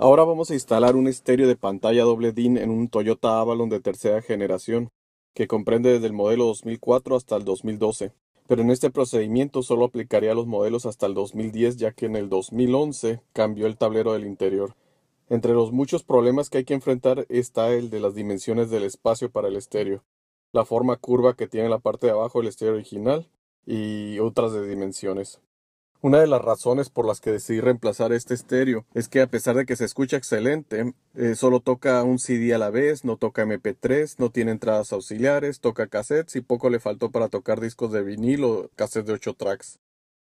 Ahora vamos a instalar un estéreo de pantalla doble DIN en un Toyota Avalon de tercera generación, que comprende desde el modelo 2004 hasta el 2012. Pero en este procedimiento solo aplicaría los modelos hasta el 2010, ya que en el 2011 cambió el tablero del interior. Entre los muchos problemas que hay que enfrentar está el de las dimensiones del espacio para el estéreo, la forma curva que tiene la parte de abajo del estéreo original y otras de dimensiones. Una de las razones por las que decidí reemplazar este estéreo es que a pesar de que se escucha excelente, eh, solo toca un CD a la vez, no toca MP3, no tiene entradas auxiliares, toca cassettes y poco le faltó para tocar discos de vinilo, cassettes de 8 tracks.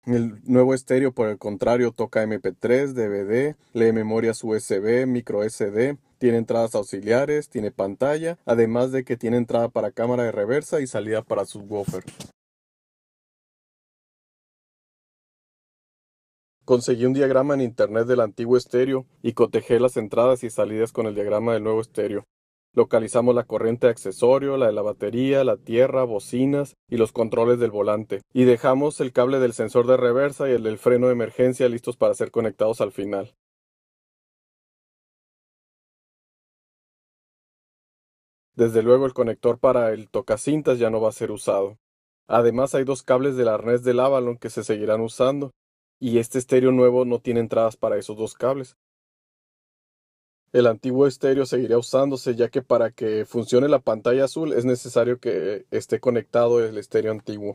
El nuevo estéreo, por el contrario, toca MP3, DVD, lee memorias USB, micro SD, tiene entradas auxiliares, tiene pantalla, además de que tiene entrada para cámara de reversa y salida para subwoofer. Conseguí un diagrama en internet del antiguo estéreo y cotejé las entradas y salidas con el diagrama del nuevo estéreo. Localizamos la corriente de accesorio, la de la batería, la tierra, bocinas y los controles del volante, y dejamos el cable del sensor de reversa y el del freno de emergencia listos para ser conectados al final. Desde luego el conector para el tocacintas ya no va a ser usado. Además hay dos cables del arnés del Avalon que se seguirán usando y este estéreo nuevo no tiene entradas para esos dos cables. El antiguo estéreo seguirá usándose ya que para que funcione la pantalla azul es necesario que esté conectado el estéreo antiguo.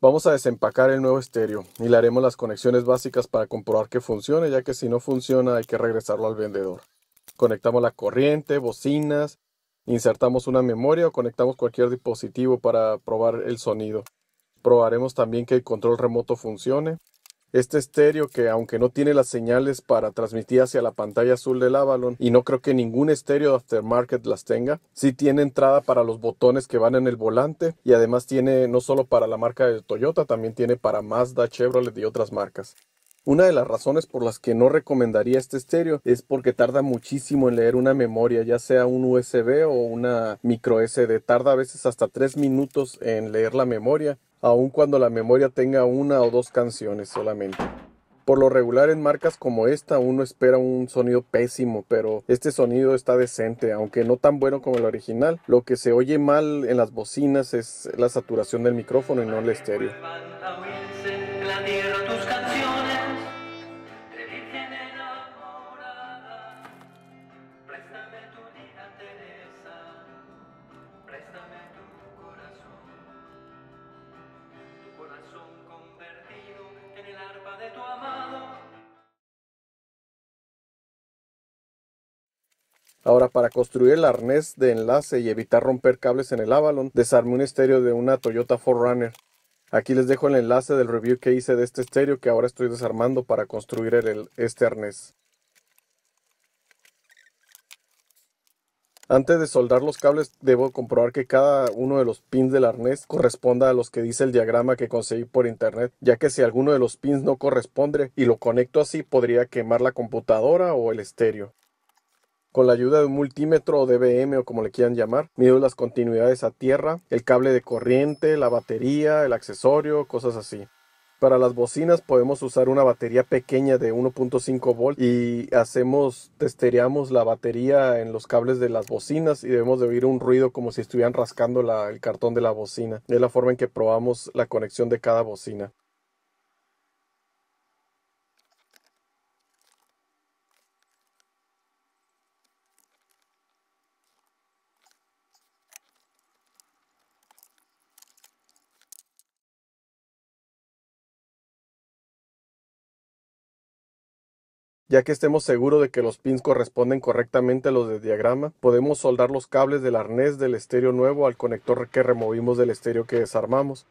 Vamos a desempacar el nuevo estéreo y le haremos las conexiones básicas para comprobar que funcione ya que si no funciona hay que regresarlo al vendedor. Conectamos la corriente, bocinas, insertamos una memoria o conectamos cualquier dispositivo para probar el sonido. Probaremos también que el control remoto funcione. Este estéreo que aunque no tiene las señales para transmitir hacia la pantalla azul del Avalon y no creo que ningún estéreo de aftermarket las tenga, sí tiene entrada para los botones que van en el volante y además tiene no solo para la marca de Toyota, también tiene para Mazda, Chevrolet y otras marcas. Una de las razones por las que no recomendaría este estéreo es porque tarda muchísimo en leer una memoria, ya sea un USB o una micro SD. Tarda a veces hasta 3 minutos en leer la memoria aun cuando la memoria tenga una o dos canciones solamente. Por lo regular en marcas como esta uno espera un sonido pésimo, pero este sonido está decente, aunque no tan bueno como el original. Lo que se oye mal en las bocinas es la saturación del micrófono y no el estéreo. Ahora, para construir el arnés de enlace y evitar romper cables en el Avalon, desarmé un estéreo de una Toyota 4Runner. Aquí les dejo el enlace del review que hice de este estéreo que ahora estoy desarmando para construir el, este arnés. Antes de soldar los cables debo comprobar que cada uno de los pins del arnés corresponda a los que dice el diagrama que conseguí por internet, ya que si alguno de los pins no corresponde y lo conecto así podría quemar la computadora o el estéreo. Con la ayuda de un multímetro o DBM o como le quieran llamar, mido las continuidades a tierra, el cable de corriente, la batería, el accesorio, cosas así. Para las bocinas podemos usar una batería pequeña de 1.5 volt y hacemos, testereamos la batería en los cables de las bocinas y debemos de oír un ruido como si estuvieran rascando el cartón de la bocina. Es la forma en que probamos la conexión de cada bocina. Ya que estemos seguros de que los pins corresponden correctamente a los de diagrama, podemos soldar los cables del arnés del estéreo nuevo al conector que removimos del estéreo que desarmamos.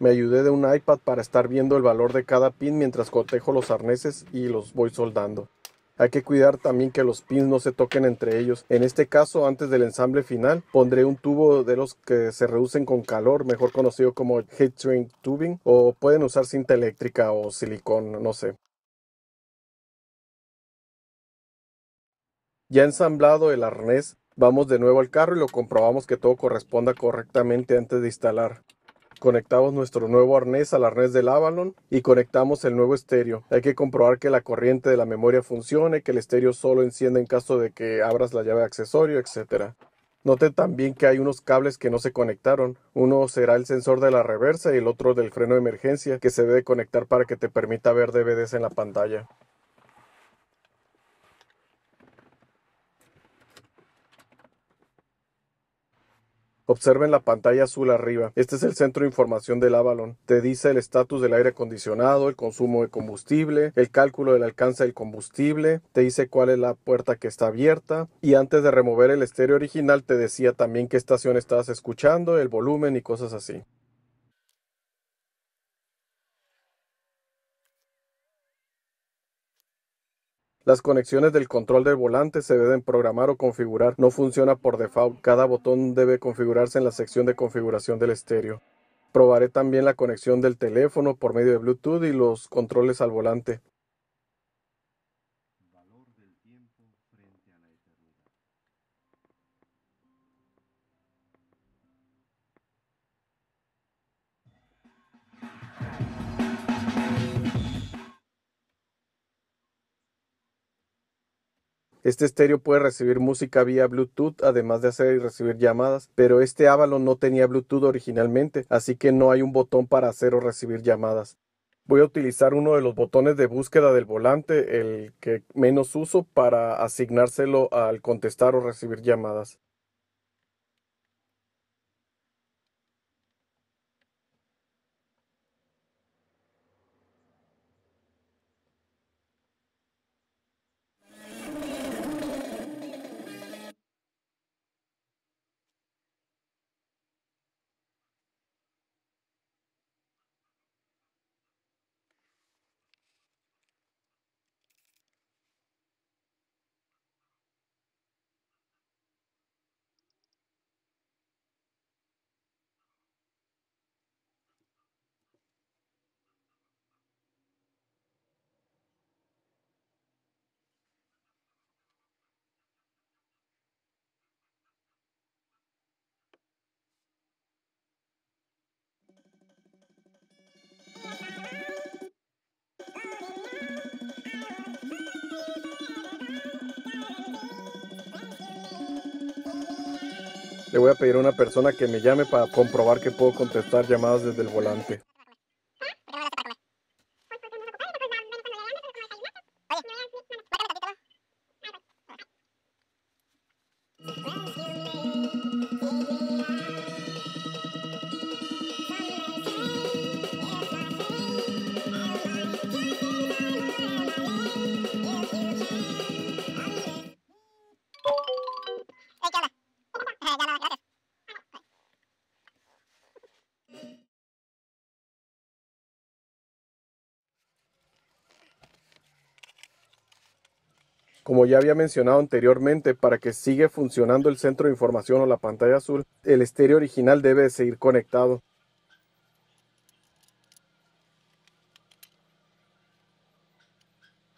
Me ayudé de un iPad para estar viendo el valor de cada pin mientras cotejo los arneses y los voy soldando. Hay que cuidar también que los pins no se toquen entre ellos. En este caso, antes del ensamble final, pondré un tubo de los que se reducen con calor, mejor conocido como heat shrink tubing, o pueden usar cinta eléctrica o silicón, no sé. Ya ensamblado el arnés, vamos de nuevo al carro y lo comprobamos que todo corresponda correctamente antes de instalar. Conectamos nuestro nuevo arnés al arnés del Avalon y conectamos el nuevo estéreo. Hay que comprobar que la corriente de la memoria funcione, que el estéreo solo encienda en caso de que abras la llave de accesorio, etc. Note también que hay unos cables que no se conectaron. Uno será el sensor de la reversa y el otro del freno de emergencia que se debe conectar para que te permita ver DVDs en la pantalla. Observen la pantalla azul arriba. Este es el centro de información del Avalon. Te dice el estatus del aire acondicionado, el consumo de combustible, el cálculo del alcance del combustible, te dice cuál es la puerta que está abierta y antes de remover el estéreo original te decía también qué estación estabas escuchando, el volumen y cosas así. Las conexiones del control del volante se deben programar o configurar, no funciona por default, cada botón debe configurarse en la sección de configuración del estéreo. Probaré también la conexión del teléfono por medio de Bluetooth y los controles al volante. Este estéreo puede recibir música vía Bluetooth, además de hacer y recibir llamadas, pero este Avalon no tenía Bluetooth originalmente, así que no hay un botón para hacer o recibir llamadas. Voy a utilizar uno de los botones de búsqueda del volante, el que menos uso, para asignárselo al contestar o recibir llamadas. Le voy a pedir a una persona que me llame para comprobar que puedo contestar llamadas desde el volante. Como ya había mencionado anteriormente, para que siga funcionando el centro de información o la pantalla azul, el estéreo original debe seguir conectado.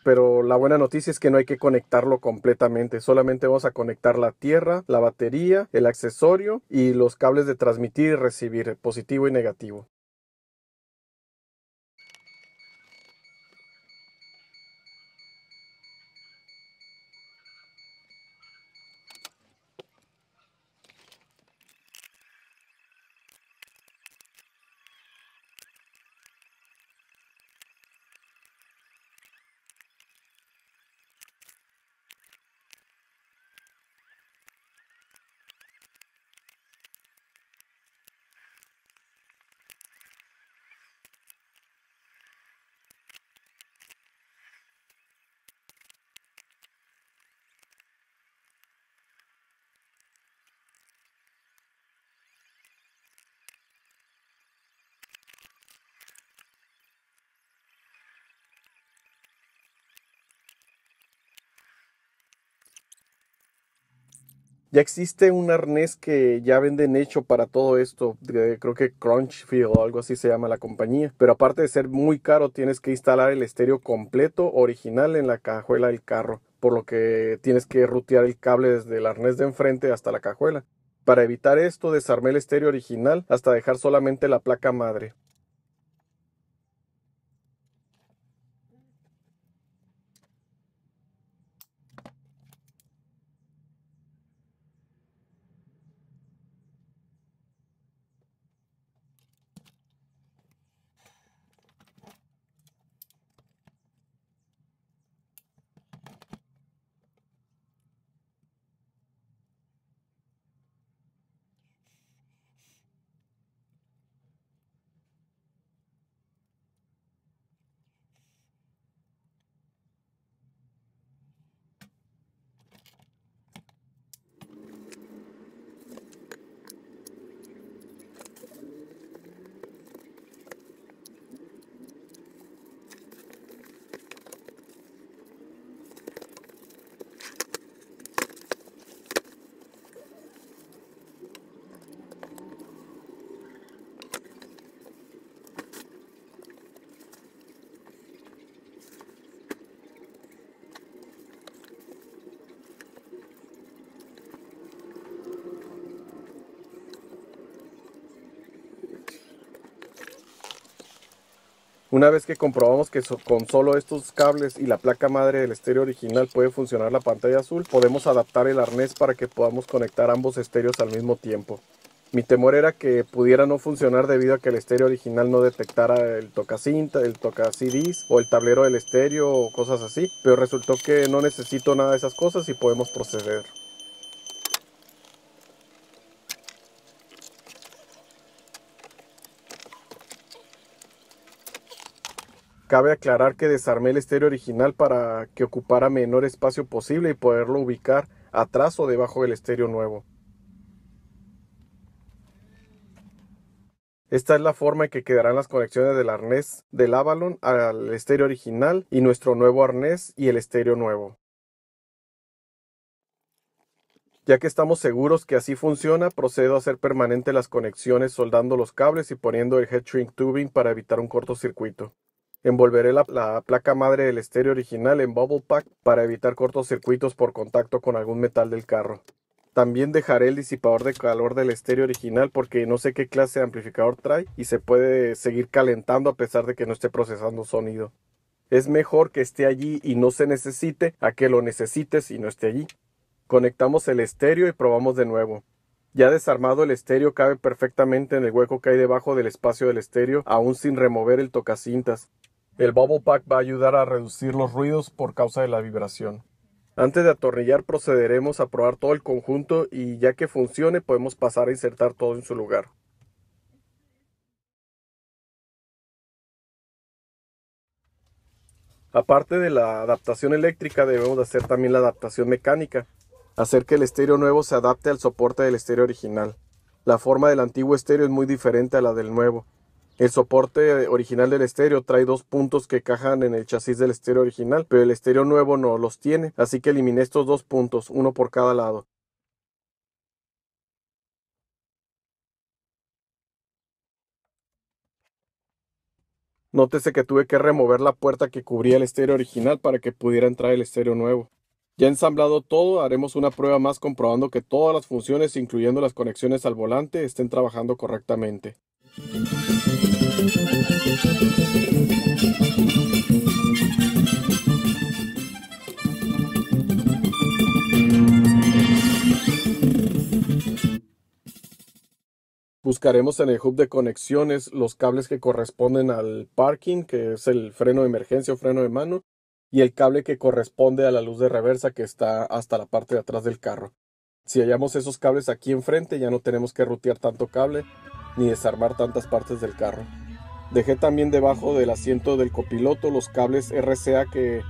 pero la buena noticia es que no hay que conectarlo completamente, solamente vamos a conectar la tierra, la batería, el accesorio y los cables de transmitir y recibir, positivo y negativo. Ya existe un arnés que ya venden hecho para todo esto. Creo que Crunchfield o algo así se llama la compañía. Pero aparte de ser muy caro, tienes que instalar el estéreo completo original en la cajuela del carro. Por lo que tienes que rutear el cable desde el arnés de enfrente hasta la cajuela. Para evitar esto, desarmé el estéreo original hasta dejar solamente la placa madre. Una vez que comprobamos que con solo estos cables y la placa madre del estéreo original puede funcionar la pantalla azul, podemos adaptar el arnés para que podamos conectar ambos estéreos al mismo tiempo. Mi temor era que pudiera no funcionar debido a que el estéreo original no detectara el tocacinta, el toca CDs o el tablero del estéreo o cosas así, pero resultó que no necesito nada de esas cosas y podemos proceder. Cabe aclarar que desarmé el estéreo original para que ocupara menor espacio posible y poderlo ubicar atrás o debajo del estéreo nuevo. Esta es la forma en que quedarán las conexiones del arnés del Avalon al estéreo original y nuestro nuevo arnés y el estéreo nuevo. Ya que estamos seguros que así funciona, procedo a hacer permanente las conexiones soldando los cables y poniendo el head shrink tubing para evitar un cortocircuito. Envolveré la, placa madre del estéreo original en bubble pack para evitar cortocircuitos por contacto con algún metal del carro. También dejaré el disipador de calor del estéreo original porque no sé qué clase de amplificador trae y se puede seguir calentando a pesar de que no esté procesando sonido. Es mejor que esté allí y no se necesite a que lo necesites y no esté allí. Conectamos el estéreo y probamos de nuevo. Ya desarmado el estéreo cabe perfectamente en el hueco que hay debajo del espacio del estéreo, aún sin remover el tocacintas. El Bubble Pack va a ayudar a reducir los ruidos por causa de la vibración. Antes de atornillar procederemos a probar todo el conjunto y ya que funcione podemos pasar a insertar todo en su lugar. Aparte de la adaptación eléctrica debemos hacer también la adaptación mecánica, hacer que el estéreo nuevo se adapte al soporte del estéreo original. La forma del antiguo estéreo es muy diferente a la del nuevo, el soporte original del estéreo trae dos puntos que cajan en el chasis del estéreo original, pero el estéreo nuevo no los tiene, así que eliminé estos dos puntos, uno por cada lado. Nótese que tuve que remover la puerta que cubría el estéreo original para que pudiera entrar el estéreo nuevo. Ya ensamblado todo, haremos una prueba más comprobando que todas las funciones, incluyendo las conexiones al volante, estén trabajando correctamente. Buscaremos en el hub de conexiones los cables que corresponden al parking, que es el freno de emergencia o freno de mano, y el cable que corresponde a la luz de reversa que está hasta la parte de atrás del carro. Si hallamos esos cables aquí enfrente, ya no tenemos que rutear tanto cable ni desarmar tantas partes del carro. Dejé también debajo del asiento del copiloto los cables RCA que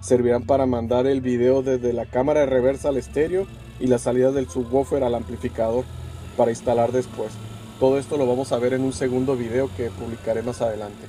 servirán para mandar el video desde la cámara de reversa al estéreo y la salida del subwoofer al amplificador para instalar después. Todo esto lo vamos a ver en un segundo video que publicaré más adelante.